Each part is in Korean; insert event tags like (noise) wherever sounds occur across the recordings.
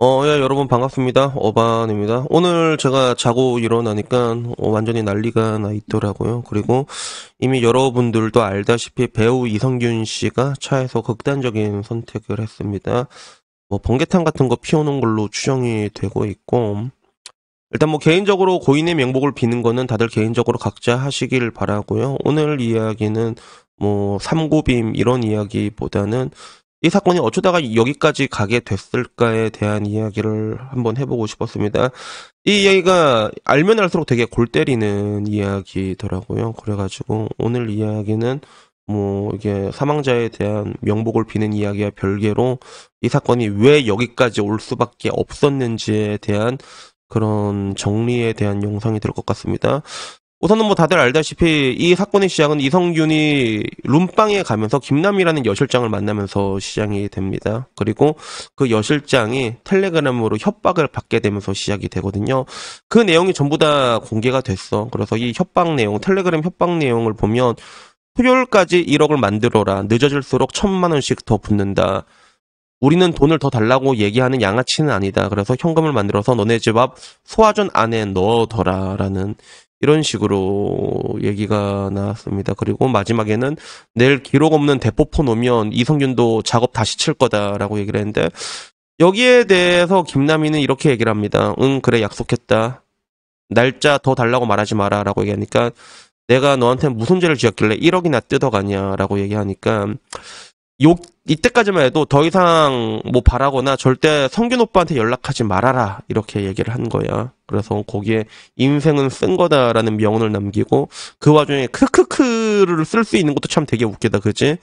어, 예, 여러분 반갑습니다. 어반입니다. 오늘 제가 자고 일어나니까 어, 완전히 난리가 나 있더라고요. 그리고 이미 여러분들도 알다시피 배우 이성균 씨가 차에서 극단적인 선택을 했습니다. 뭐 번개탄 같은 거 피우는 걸로 추정이 되고 있고 일단 뭐 개인적으로 고인의 명복을 비는 거는 다들 개인적으로 각자 하시길 바라고요. 오늘 이야기는 뭐 삼고빔 이런 이야기보다는 이 사건이 어쩌다가 여기까지 가게 됐을까에 대한 이야기를 한번 해보고 싶었습니다. 이 이야기가 알면 알수록 되게 골 때리는 이야기더라고요. 그래가지고 오늘 이야기는 뭐 이게 사망자에 대한 명복을 비는 이야기와 별개로 이 사건이 왜 여기까지 올 수밖에 없었는지에 대한 그런 정리에 대한 영상이 될 것 같습니다. 우선은 뭐 다들 알다시피 이 사건의 시작은 이성균이 룸빵에 가면서 김남이라는 여실장을 만나면서 시작이 됩니다. 그리고 그 여실장이 텔레그램으로 협박을 받게 되면서 시작이 되거든요. 그 내용이 전부 다 공개가 됐어. 그래서 이 협박 내용, 텔레그램 협박 내용을 보면 토요일까지 1억을 만들어라. 늦어질수록 천만 원씩 더 붙는다. 우리는 돈을 더 달라고 얘기하는 양아치는 아니다. 그래서 현금을 만들어서 너네 집 앞 소화전 안에 넣어둬라라는 이런 식으로 얘기가 나왔습니다. 그리고 마지막에는 내일 기록 없는 대포놓으면 이성균도 작업 다시 칠 거다라고 얘기를 했는데 여기에 대해서 김남희는 이렇게 얘기를 합니다. 응 그래 약속했다. 날짜 더 달라고 말하지 마라라고 얘기하니까 내가 너한테 무슨 죄를 지었길래 1억이나 뜯어가냐라고 얘기하니까 요 이때까지만 해도 더 이상 뭐 바라거나 절대 성균 오빠한테 연락하지 말아라 이렇게 얘기를 한 거야. 그래서 거기에 인생은 쓴 거다라는 명언을 남기고 그 와중에 크크크를 쓸 수 있는 것도 참 되게 웃기다, 그지?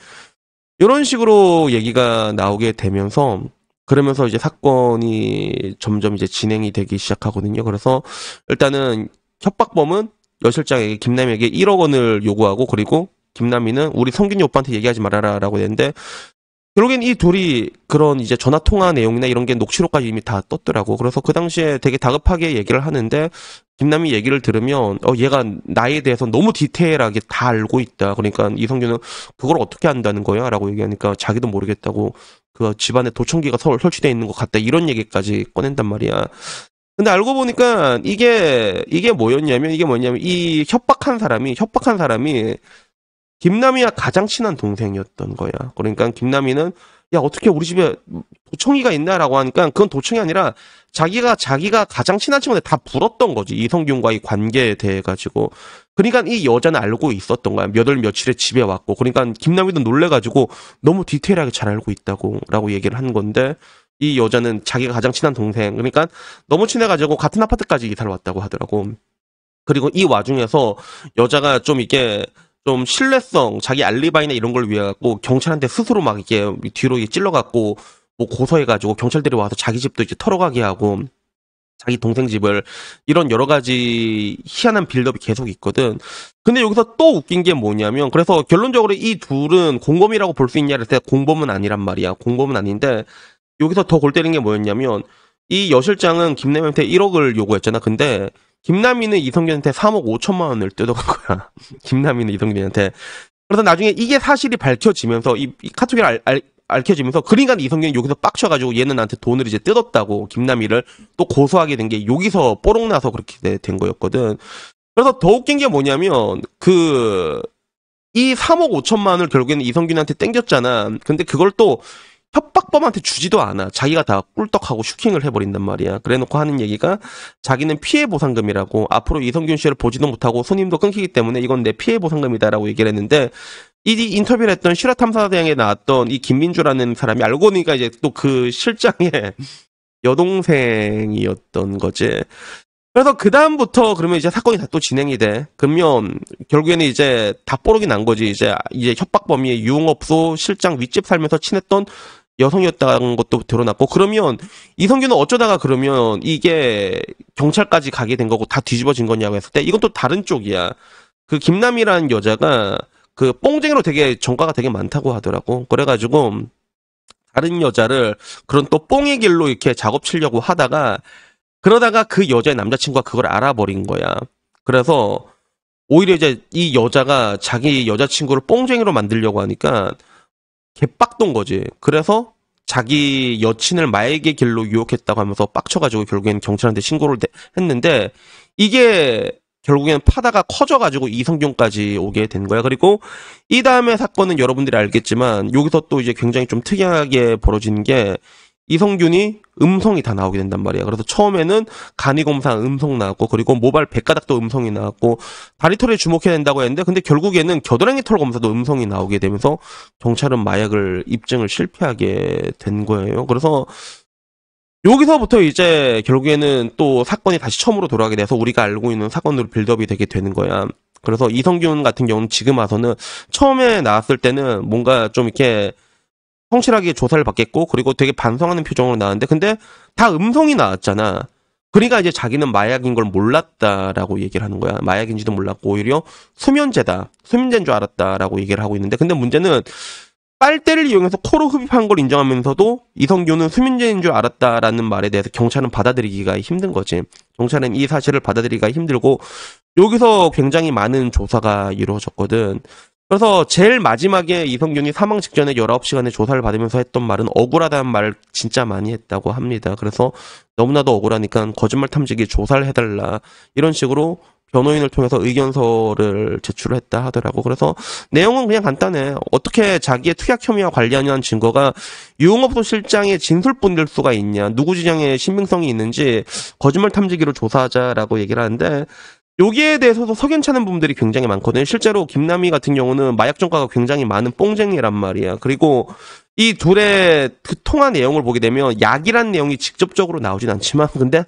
이런 식으로 얘기가 나오게 되면서 그러면서 이제 사건이 점점 이제 진행이 되기 시작하거든요. 그래서 일단은 협박범은 여 실장에게 김남에게 1억 원을 요구하고 그리고 김남희는 우리 성균이 오빠한테 얘기하지 말아라라고 했는데 결국엔 이 둘이 그런 이제 전화 통화 내용이나 이런 게 녹취록까지 이미 다 떴더라고. 그래서 그 당시에 되게 다급하게 얘기를 하는데 김남이 얘기를 들으면 어 얘가 나에 대해서 너무 디테일하게 다 알고 있다. 그러니까 이성규는 그걸 어떻게 안다는 거야라고 얘기하니까 자기도 모르겠다고 그 집안에 도청기가 설치되어 있는 것 같다 이런 얘기까지 꺼낸단 말이야. 근데 알고 보니까 이게 이게 뭐였냐면 이게 뭐냐면 이 협박한 사람이 협박한 사람이 김남희와 가장 친한 동생이었던 거야. 그러니까 김남희는야 어떻게 우리 집에 도청이가 있나라고 하니까 그건 도청이 아니라 자기가 자기가 가장 친한 친구한테 다 불었던 거지 이성균과의 관계에 대해 가지고 그러니까 이 여자는 알고 있었던 거야 몇 월 며칠에 집에 왔고 그러니까 김남희도 놀래가지고 너무 디테일하게 잘 알고 있다고라고 얘기를 한 건데 이 여자는 자기가 가장 친한 동생 그러니까 너무 친해가지고 같은 아파트까지 이사를 왔다고 하더라고 그리고 이 와중에서 여자가 좀 이게 좀 신뢰성, 자기 알리바이나 이런 걸 위해 갖고 경찰한테 스스로 막 이게 뒤로 찔러갖고 뭐 고소해가지고 경찰들이 와서 자기 집도 이제 털어가게 하고 자기 동생 집을 이런 여러 가지 희한한 빌드업이 계속 있거든. 근데 여기서 또 웃긴 게 뭐냐면 그래서 결론적으로 이 둘은 공범이라고 볼 수 있냐를 때 공범은 아니란 말이야. 공범은 아닌데 여기서 더 골 때리는 게 뭐였냐면 이 여실장은 김내현한테 1억을 요구했잖아. 근데 김남희는 이성균한테 3억 5천만 원을 뜯어간 거야. (laughs) 김남희는 이성균한테. 그래서 나중에 이게 사실이 밝혀지면서 이, 이 카톡이 알, 알, 알켜지면서 그러니까 이성균이 여기서 빡쳐가지고 얘는 나한테 돈을 이제 뜯었다고 김남희를 또 고소하게 된 게 여기서 뽀록 나서 그렇게 된 거였거든. 그래서 더 웃긴 게 뭐냐면 그 이 3억 5천만 원을 결국에는 이성균한테 땡겼잖아. 근데 그걸 또 협박범한테 주지도 않아. 자기가 다 꿀떡하고 슈킹을 해버린단 말이야. 그래놓고 하는 얘기가 자기는 피해 보상금이라고 앞으로 이성균 씨를 보지도 못하고 손님도 끊기기 때문에 이건 내 피해 보상금이다라고 얘기를 했는데 이 인터뷰를 했던 실화 탐사대행에 나왔던 이 김민주라는 사람이 알고 보니까 이제 또 그 실장의 (laughs) 여동생이었던 거지. 그래서 그 다음부터 그러면 이제 사건이 다 또 진행이 돼. 그러면 결국에는 이제 다 뽀록이 난 거지. 이제 이제 협박범위의 유흥업소 실장 윗집 살면서 친했던 여성이었다는 것도 드러났고 그러면 이성규는 어쩌다가 그러면 이게 경찰까지 가게 된 거고 다 뒤집어진 거냐고 했을 때 이건 또 다른 쪽이야. 그 김남이라는 여자가 그 뽕쟁이로 되게 전과가 되게 많다고 하더라고. 그래가지고 다른 여자를 그런 또 뽕의 길로 이렇게 작업 치려고 하다가 그러다가 그 여자의 남자친구가 그걸 알아버린 거야. 그래서 오히려 이제 이 여자가 자기 여자친구를 뽕쟁이로 만들려고 하니까 개빡돈 거지. 그래서 자기 여친을 마약의 길로 유혹했다고 하면서 빡쳐가지고 결국엔 경찰한테 신고를 했는데 이게 결국엔 파다가 커져가지고 이성경까지 오게 된 거야. 그리고 이 다음에 사건은 여러분들이 알겠지만 여기서 또 이제 굉장히 좀 특이하게 벌어진게 이성균이 음성이 다 나오게 된단 말이야. 그래서 처음에는 간이 검사 음성 나왔고 그리고 모발 백가닥도 음성이 나왔고 다리털에 주목해야 된다고 했는데 근데 결국에는 겨드랑이 털 검사도 음성이 나오게 되면서 경찰은 마약을 입증을 실패하게 된 거예요. 그래서 여기서부터 이제 결국에는 또 사건이 다시 처음으로 돌아가게 돼서 우리가 알고 있는 사건으로 빌드업이 되게 되는 거야. 그래서 이성균 같은 경우는 지금 와서는 처음에 나왔을 때는 뭔가 좀 이렇게 성실하게 조사를 받겠고 그리고 되게 반성하는 표정으로 나왔는데 근데 다 음성이 나왔잖아. 그러니까 이제 자기는 마약인 걸 몰랐다라고 얘기를 하는 거야. 마약인지도 몰랐고 오히려 수면제다. 수면제인 줄 알았다라고 얘기를 하고 있는데 근데 문제는 빨대를 이용해서 코로 흡입한 걸 인정하면서도 이성규는 수면제인 줄 알았다라는 말에 대해서 경찰은 받아들이기가 힘든 거지. 경찰은 이 사실을 받아들이기가 힘들고 여기서 굉장히 많은 조사가 이루어졌거든. 그래서 제일 마지막에 이성균이 사망 직전에 19시간의 조사를 받으면서 했던 말은 억울하다는 말을 진짜 많이 했다고 합니다. 그래서 너무나도 억울하니까 거짓말 탐지기 조사를 해달라. 이런 식으로 변호인을 통해서 의견서를 제출을 했다 하더라고. 그래서 내용은 그냥 간단해. 어떻게 자기의 투약 혐의와 관련한 증거가 유흥업소 실장의 진술뿐일 수가 있냐, 누구 지장에 신빙성이 있는지 거짓말 탐지기로 조사하자라고 얘기를 하는데 여기에 대해서도 석연찮은 부분들이 굉장히 많거든요. 실제로 김남희 같은 경우는 마약 전과가 굉장히 많은 뽕쟁이란 말이야. 그리고 이 둘의 그 통화 내용을 보게 되면 약이란 내용이 직접적으로 나오진 않지만 근데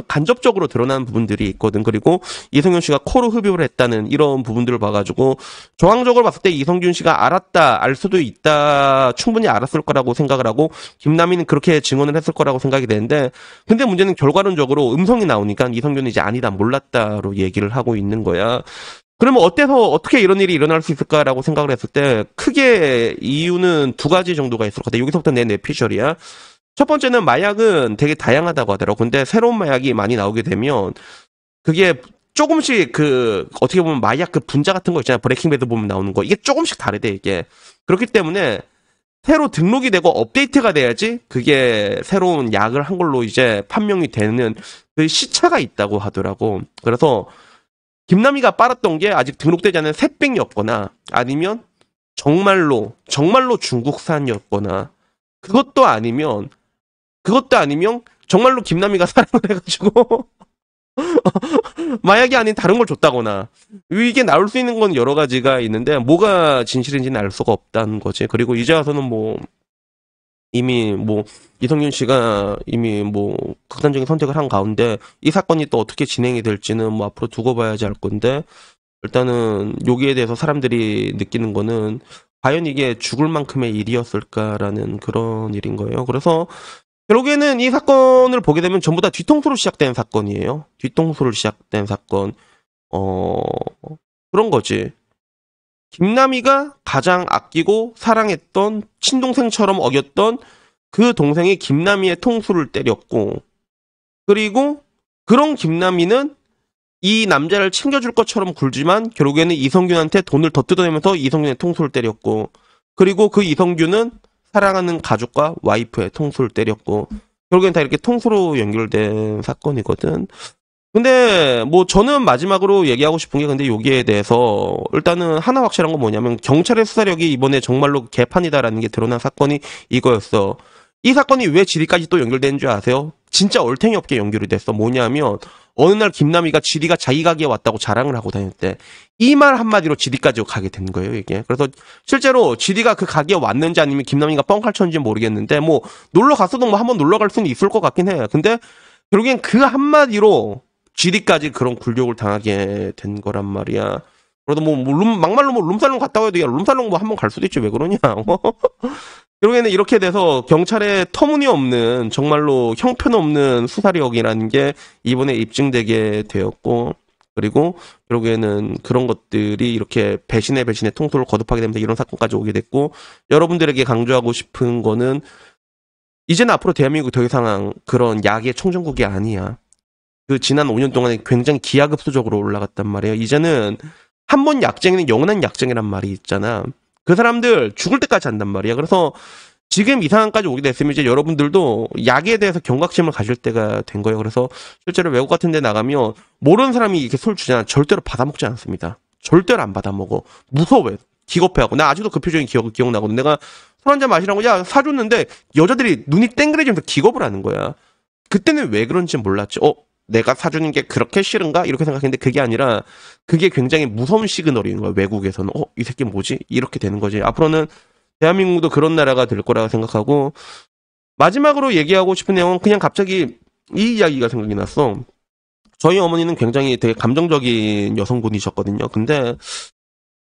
그 간접적으로 드러나는 부분들이 있거든. 그리고 이성윤 씨가 코로 흡입을 했다는 이런 부분들을 봐가지고 정황적으로 봤을 때이성윤 씨가 알았다, 알 수도 있다, 충분히 알았을 거라고 생각을 하고 김남희는 그렇게 증언을 했을 거라고 생각이 되는데 근데 문제는 결과론적으로 음성이 나오니까 이성윤이 이제 아니다, 몰랐다로 얘기를 하고 있는 거야. 그러면 어때서 어떻게 이런 일이 일어날 수 있을까라고 생각을 했을 때 크게 이유는 두 가지 정도가 있을 것 같아. 여기서부터 내 내피셜이야. 첫 번째는 마약은 되게 다양하다고 하더라고. 근데 새로운 마약이 많이 나오게 되면 그게 조금씩 그 어떻게 보면 마약 그 분자 같은 거 있잖아요. 브레이킹 배드 보면 나오는 거. 이게 조금씩 다르대 이게. 그렇기 때문에 새로 등록이 되고 업데이트가 돼야지 그게 새로운 약을 한 걸로 이제 판명이 되는 그 시차가 있다고 하더라고. 그래서 김남희가 빨았던 게 아직 등록되지 않은 새삥이었거나 아니면 정말로 정말로 중국산이었거나 그것도 아니면 그것도 아니면 정말로 김남희가 (laughs) 사랑을 해가지고 (laughs) 마약이 아닌 다른 걸 줬다거나 이게 나올 수 있는 건 여러 가지가 있는데 뭐가 진실인지는 알 수가 없다는 거지 그리고 이제 와서는 뭐 이미 뭐 이성윤 씨가 이미 뭐 극단적인 선택을 한 가운데 이 사건이 또 어떻게 진행이 될지는 뭐 앞으로 두고 봐야지 알 건데 일단은 여기에 대해서 사람들이 느끼는 거는 과연 이게 죽을 만큼의 일이었을까라는 그런 일인 거예요. 그래서 결국에는 이 사건을 보게 되면 전부 다 뒤통수로 시작된 사건이에요. 뒤통수로 시작된 사건. 어, 그런 거지. 김남희가 가장 아끼고 사랑했던 친동생처럼 어겼던 그 동생이 김남희의 통수를 때렸고, 그리고 그런 김남희는이 남자를 챙겨줄 것처럼 굴지만 결국에는 이성균한테 돈을 더 뜯어내면서 이성균의 통수를 때렸고, 그리고 그 이성균은 사랑하는 가족과 와이프의 통수를 때렸고 결국엔 다 이렇게 통수로 연결된 사건이거든. 근데 뭐 저는 마지막으로 얘기하고 싶은 게 근데 여기에 대해서 일단은 하나 확실한 건 뭐냐면 경찰의 수사력이 이번에 정말로 개판이다라는 게 드러난 사건이 이거였어. 이 사건이 왜 지리까지 또 연결된 줄 아세요? 진짜 얼탱이 없게 연결이 됐어. 뭐냐면 어느 날 김남희가 지리가 자기 가게에 왔다고 자랑을 하고 다녔대. 이 말 한마디로 지리까지 가게 된 거예요, 이게. 그래서 실제로 지리가그 가게에 왔는지 아니면 김남희가 뻥칼쳤는지 모르겠는데 뭐 놀러 갔어도 뭐 한 번 놀러 갈 수는 있을 것 같긴 해. 근데 결국엔 그 한마디로 지리까지 그런 굴욕을 당하게 된 거란 말이야. 그래도 뭐, 뭐 룸, 막말로 뭐 룸살롱 갔다 와도 야, 룸살롱 뭐 한번 갈 수도 있지, 왜 그러냐. (laughs) 뭐. 결국에는 이렇게 돼서 경찰의 터무니없는 정말로 형편없는 수사력이라는 게 이번에 입증되게 되었고 그리고 결국에는 그런 것들이 이렇게 배신의 배신의 통솔을 거듭하게 되면서 이런 사건까지 오게 됐고 여러분들에게 강조하고 싶은 거는 이제는 앞으로 대한민국 더 이상 그런 약의 청정국이 아니야. 그 지난 5년 동안에 굉장히 기하급수적으로 올라갔단 말이에요. 이제는 한 번 약쟁이는 영원한 약쟁이란 말이 있잖아. 그 사람들 죽을 때까지 한단 말이야. 그래서 지금 이 상황까지 오게 됐으면 이제 여러분들도 약에 대해서 경각심을 가질 때가 된 거예요. 그래서 실제로 외국 같은 데 나가면 모르는 사람이 이렇게 술 주잖아. 절대로 받아먹지 않습니다. 절대로 안 받아먹어. 무서워요. 기겁해하고. 나 아직도 그 표정이 기억, 기억나거든. 내가 술 한 잔 마시라고 야 사줬는데 여자들이 눈이 땡그레지면서 기겁을 하는 거야. 그때는 왜 그런지 몰랐지. 어? 내가 사주는 게 그렇게 싫은가? 이렇게 생각했는데 그게 아니라 그게 굉장히 무서운 시그널인 거야. 외국에서는 어, 이 새끼 뭐지? 이렇게 되는 거지. 앞으로는 대한민국도 그런 나라가 될 거라고 생각하고 마지막으로 얘기하고 싶은 내용은 그냥 갑자기 이 이야기가 생각이 났어. 저희 어머니는 굉장히 되게 감정적인 여성분이셨거든요. 근데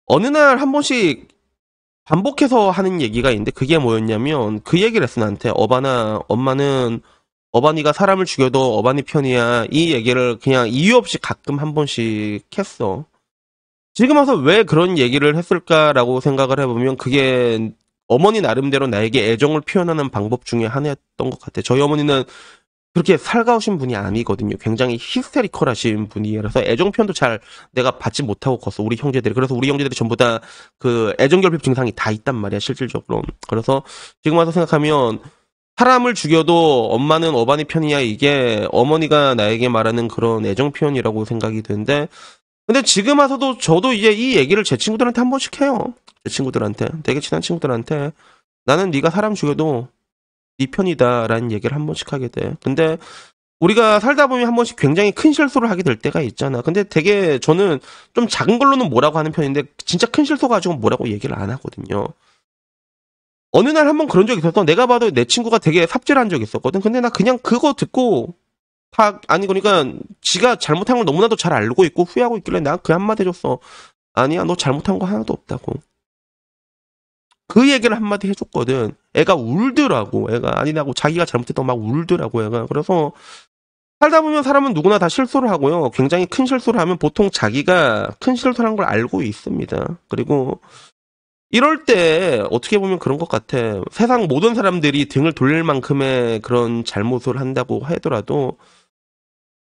어느 날 한 번씩 반복해서 하는 얘기가 있는데 그게 뭐였냐면 그 얘기를 했어 나한테 어바나 엄마는 어반이가 사람을 죽여도 어반이 편이야. 이 얘기를 그냥 이유 없이 가끔 한 번씩 했어. 지금 와서 왜 그런 얘기를 했을까라고 생각을 해보면 그게 어머니 나름대로 나에게 애정을 표현하는 방법 중에 하나였던 것 같아요. 저희 어머니는 그렇게 살가우신 분이 아니거든요. 굉장히 히스테리컬하신 분이라서 애정 표현도 잘 내가 받지 못하고 컸어. 우리 형제들이. 그래서 우리 형제들이 전부 다 그 애정 결핍 증상이 다 있단 말이야, 실질적으로. 그래서 지금 와서 생각하면 사람을 죽여도 엄마는 어반의 편이야. 이게 어머니가 나에게 말하는 그런 애정 표현이라고 생각이 드는데, 근데 지금 와서도 저도 이제 이 얘기를 제 친구들한테 한 번씩 해요. 제 친구들한테 되게 친한 친구들한테 나는 네가 사람 죽여도 네 편이다라는 얘기를 한 번씩 하게 돼. 근데 우리가 살다 보면 한 번씩 굉장히 큰 실수를 하게 될 때가 있잖아. 근데 되게 저는 좀 작은 걸로는 뭐라고 하는 편인데 진짜 큰 실수 가지고 뭐라고 얘기를 안 하거든요. 어느 날 한 번 그런 적이 있었어. 내가 봐도 내 친구가 되게 삽질한 적이 있었거든. 근데 나 그냥 그거 듣고 다 아니 그러니까 지가 잘못한 걸 너무나도 잘 알고 있고 후회하고 있길래 난그 한마디 해줬어. 아니야 너 잘못한 거 하나도 없다고. 그 얘기를 한마디 해줬거든. 애가 울더라고. 애가 아니라고 자기가 잘못했던 막 울더라고. 애가 그래서 살다 보면 사람은 누구나 다 실수를 하고요. 굉장히 큰 실수를 하면 보통 자기가 큰 실수를 한 걸 알고 있습니다. 그리고 이럴 때 어떻게 보면 그런 것 같아. 세상 모든 사람들이 등을 돌릴 만큼의 그런 잘못을 한다고 하더라도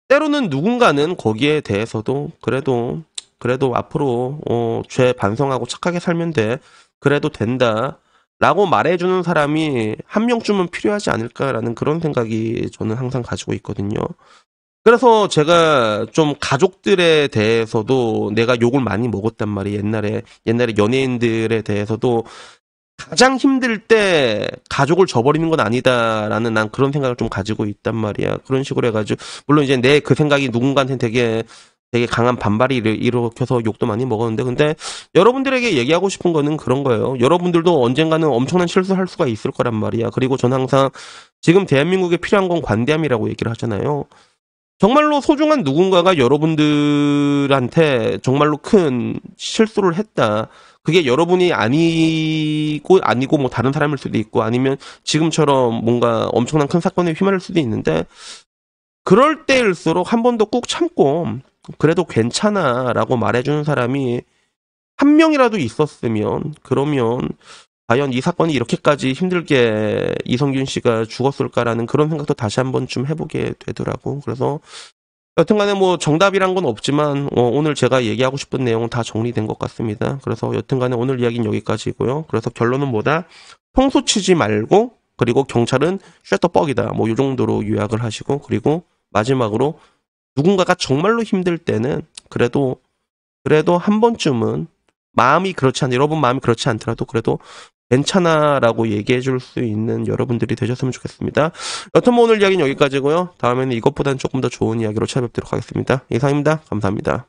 때로는 누군가는 거기에 대해서도 그래도 그래도 앞으로 어, 죄 반성하고 착하게 살면 돼. 그래도 된다. 라고 말해주는 사람이 한 명쯤은 필요하지 않을까라는 그런 생각이 저는 항상 가지고 있거든요. 그래서 제가 좀 가족들에 대해서도 내가 욕을 많이 먹었단 말이에요. 옛날에 옛날에 연예인들에 대해서도 가장 힘들 때 가족을 저버리는 건 아니다라는 난 그런 생각을 좀 가지고 있단 말이야. 그런 식으로 해가지고 물론 이제 내 그 생각이 누군가한테 되게 되게 강한 반발이 일으켜서 욕도 많이 먹었는데 근데 여러분들에게 얘기하고 싶은 거는 그런 거예요. 여러분들도 언젠가는 엄청난 실수할 를 수가 있을 거란 말이야. 그리고 전 항상 지금 대한민국에 필요한 건 관대함이라고 얘기를 하잖아요. 정말로 소중한 누군가가 여러분들한테 정말로 큰 실수를 했다. 그게 여러분이 아니고 아니고 뭐 다른 사람일 수도 있고 아니면 지금처럼 뭔가 엄청난 큰 사건에 휘말릴 수도 있는데 그럴 때일수록 한 번 더 꾹 참고 그래도 괜찮아라고 말해주는 사람이 한 명이라도 있었으면 그러면 과연 이 사건이 이렇게까지 힘들게 이성균 씨가 죽었을까라는 그런 생각도 다시 한 번쯤 해보게 되더라고. 그래서 여튼간에 뭐 정답이란 건 없지만 어, 오늘 제가 얘기하고 싶은 내용은 다 정리된 것 같습니다. 그래서 여튼간에 오늘 이야기는 여기까지고요. 그래서 결론은 뭐다? 평소 치지 말고 그리고 경찰은 셔터뻑이다. 뭐 이 정도로 요약을 하시고 그리고 마지막으로 누군가가 정말로 힘들 때는 그래도 그래도 한 번쯤은 마음이 그렇지 않 여러분 마음이 그렇지 않더라도 그래도 괜찮아라고 얘기해 줄 수 있는 여러분들이 되셨으면 좋겠습니다. 여튼 뭐 오늘 이야기는 여기까지고요. 다음에는 이것보다는 조금 더 좋은 이야기로 찾아뵙도록 하겠습니다. 이상입니다. 감사합니다.